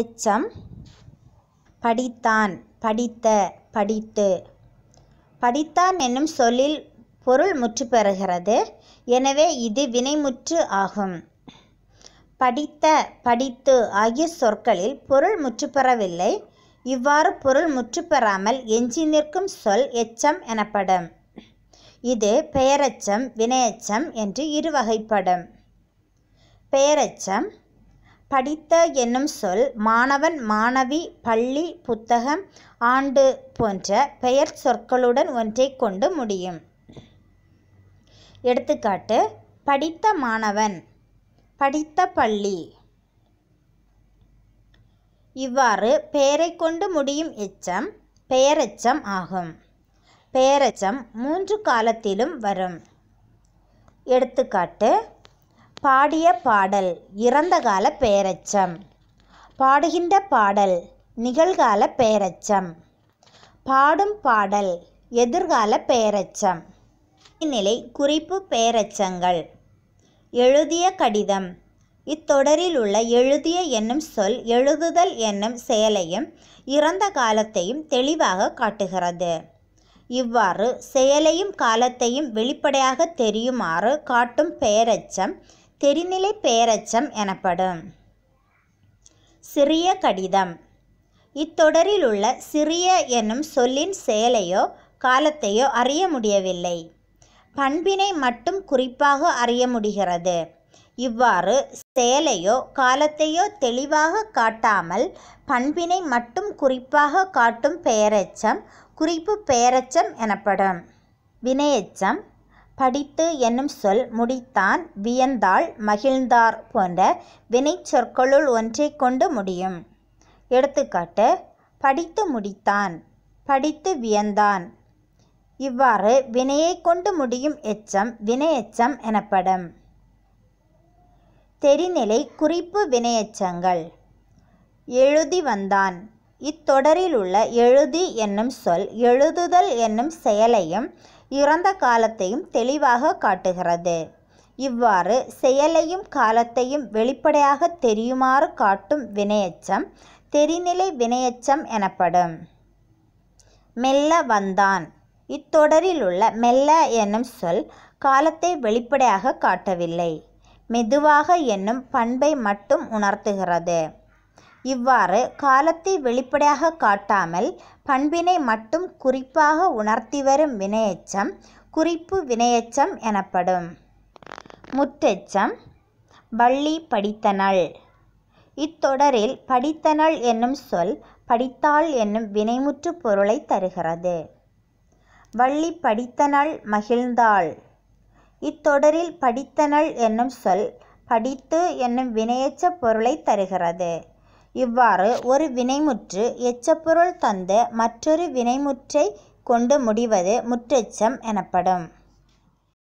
எச்சம் படித்தான் படித்த படித்து படித்தான் என்னும் சொல்லில் பொருள் முற்று பெறுகிறது எனவே இது வினைமுற்று ஆகும் படித்த படித்து ஆகிய சொற்களில் பொருள் முற்று பெறவில்லை இவ்வாறு பொருள் முற்று பெறாமல் எஞ்சி நிற்கும் சொல் எச்சம் எனப்படும் இது பெயரச்சம் வினையச்சம் என்று இரு வகைப்படும் பெயரச்சம் படித்த என்னும் சொல் மாணவன் மாணவி பள்ளி புத்தகம் ஆண்டு போன்ற பெயர் சொற்களுடன் ஒன்றை கொண்டு முடியும் எடுத்துக்காட்டு படித்த மாணவன் படித்த பள்ளி இவ்வாறு பெயரை கொண்டு முடியும் எச்சம் பெயரச்சம் ஆகும் பெயரச்சம் மூன்று காலத்திலும் வரும் எடுத்துக்காட்டு பாடிய பாடல் இறந்த கால பேரச்சம் பாடுகின்ற பாடல் நிகழ்கால பேரச்சம் பாடும் பாடல் எதிர்கால பேரச்சம் நிலை குறிப்பு பேரச்சங்கள் எழுதிய கடிதம் இத்தொடரில் உள்ள எழுதிய என்னும் சொல் எழுதுதல் என்னும் செயலையும் இறந்த காலத்தையும் தெளிவாக காட்டுகிறது இவ்வாறு செயலையும் காலத்தையும் வெளிப்படையாக தெரியுமாறு காட்டும் பெயரச்சம் தெரிநிலை பேரச்சம் எனப்படும் சிறிய கடிதம் இத்தொடரில் உள்ள சிறிய என்னும் சொல்லின் செயலையோ காலத்தையோ அறிய முடியவில்லை பண்பினை மட்டும் குறிப்பாக அறிய முடிகிறது இவ்வாறு செயலையோ காலத்தையோ தெளிவாக காட்டாமல் பண்பினை மட்டும் குறிப்பாக காட்டும் பெயரச்சம் குறிப்பு பெயரச்சம் எனப்படும் வினையச்சம் படித்து என்னும் சொல் முடித்தான் வியந்தாள் மகிழ்ந்தார் போன்ற வினைச்சொற்களுள் ஒன்றை கொண்டு முடியும் எடுத்துக்காட்டு படித்து முடித்தான் படித்து வியந்தான் இவ்வாறு வினையை கொண்டு முடியும் எச்சம் வினையச்சம் எனப்படும் தெரிநிலை குறிப்பு வினையச்சங்கள் எழுதி வந்தான் இத்தொடரில் உள்ள எழுதி என்னும் சொல் எழுதுதல் என்னும் செயலையும் இறந்த காலத்தையும் தெளிவாக காட்டுகிறது இவ்வாறு செயலையும் காலத்தையும் வெளிப்படையாக தெரியுமாறு காட்டும் வினையச்சம் தெரிநிலை வினையச்சம் எனப்படும் மெல்ல வந்தான் இத்தொடரில் உள்ள மெல்ல என்னும் சொல் காலத்தை வெளிப்படையாக காட்டவில்லை மெதுவாக என்னும் பண்பை மட்டும் உணர்த்துகிறது இவ்வாறு காலத்தை வெளிப்படையாக காட்டாமல் பண்பினை மட்டும் குறிப்பாக உணர்த்தி வரும் வினையச்சம் குறிப்பு வினையச்சம் எனப்படும் முற்றெச்சம் வள்ளி படித்தனள் இத்தொடரில் படித்தனள் என்னும் சொல் படித்தாள் என்னும் வினைமுற்று பொருளை தருகிறது வள்ளி படித்தனள் மகிழ்ந்தாள் இத்தொடரில் படித்தனள் என்னும் சொல் படித்து என்னும் வினையச்ச பொருளை தருகிறது இவ்வாறு ஒரு வினைமுற்று எச்சப்பொருள் தந்து மற்றொரு வினைமுற்றை கொண்டு முடிவது முற்றெச்சம் எனப்படும்